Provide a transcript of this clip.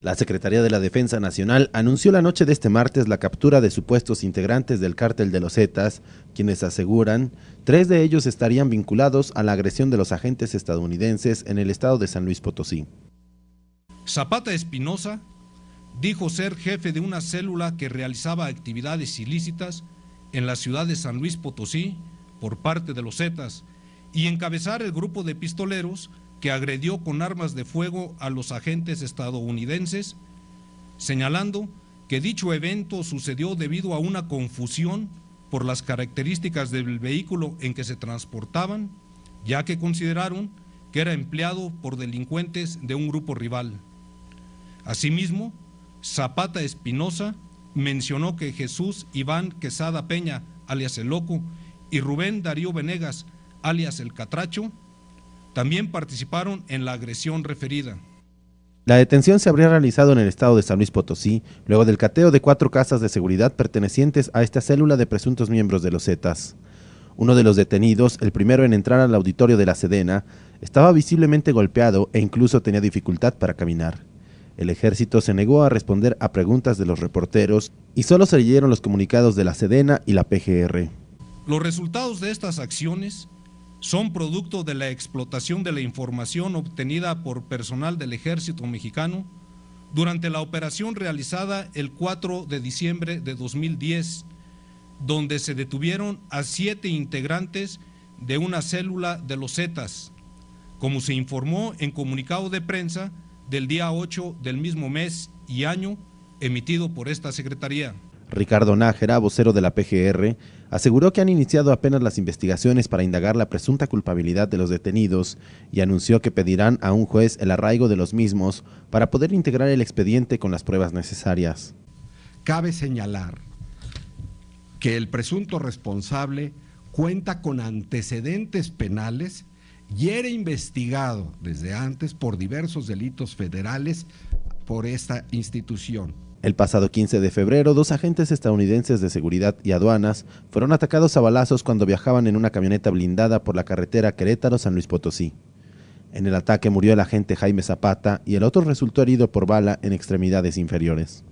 La Secretaría de la Defensa Nacional anunció la noche de este martes la captura de supuestos integrantes del cártel de los Zetas, quienes aseguran tres de ellos estarían vinculados a la agresión de los agentes estadounidenses en el estado de San Luis Potosí. Zapata Espinosa dijo ser jefe de una célula que realizaba actividades ilícitas en la ciudad de San Luis Potosí por parte de los Zetas y encabezar el grupo de pistoleros que agredió con armas de fuego a los agentes estadounidenses, señalando que dicho evento sucedió debido a una confusión por las características del vehículo en que se transportaban, ya que consideraron que era empleado por delincuentes de un grupo rival. Asimismo, Zapata Espinosa mencionó que Jesús Iván Quesada Peña, alias El Loco, y Rubén Darío Venegas, alias el Catracho, también participaron en la agresión referida. La detención se habría realizado en el estado de San Luis Potosí, luego del cateo de cuatro casas de seguridad pertenecientes a esta célula de presuntos miembros de los Zetas. Uno de los detenidos, el primero en entrar al auditorio de la Sedena, estaba visiblemente golpeado e incluso tenía dificultad para caminar. El ejército se negó a responder a preguntas de los reporteros y solo se leyeron los comunicados de la Sedena y la PGR. Los resultados de estas acciones son producto de la explotación de la información obtenida por personal del ejército mexicano durante la operación realizada el 4 de diciembre de 2010, donde se detuvieron a siete integrantes de una célula de los Zetas, como se informó en comunicado de prensa del día 8 del mismo mes y año emitido por esta Secretaría. Ricardo Nájera, vocero de la PGR, aseguró que han iniciado apenas las investigaciones para indagar la presunta culpabilidad de los detenidos y anunció que pedirán a un juez el arraigo de los mismos para poder integrar el expediente con las pruebas necesarias. Cabe señalar que el presunto responsable cuenta con antecedentes penales y era investigado desde antes por diversos delitos federales por esta institución. El pasado 15 de febrero, dos agentes estadounidenses de seguridad y aduanas fueron atacados a balazos cuando viajaban en una camioneta blindada por la carretera Querétaro-San Luis Potosí. En el ataque murió el agente Jaime Zapata y el otro resultó herido por bala en extremidades inferiores.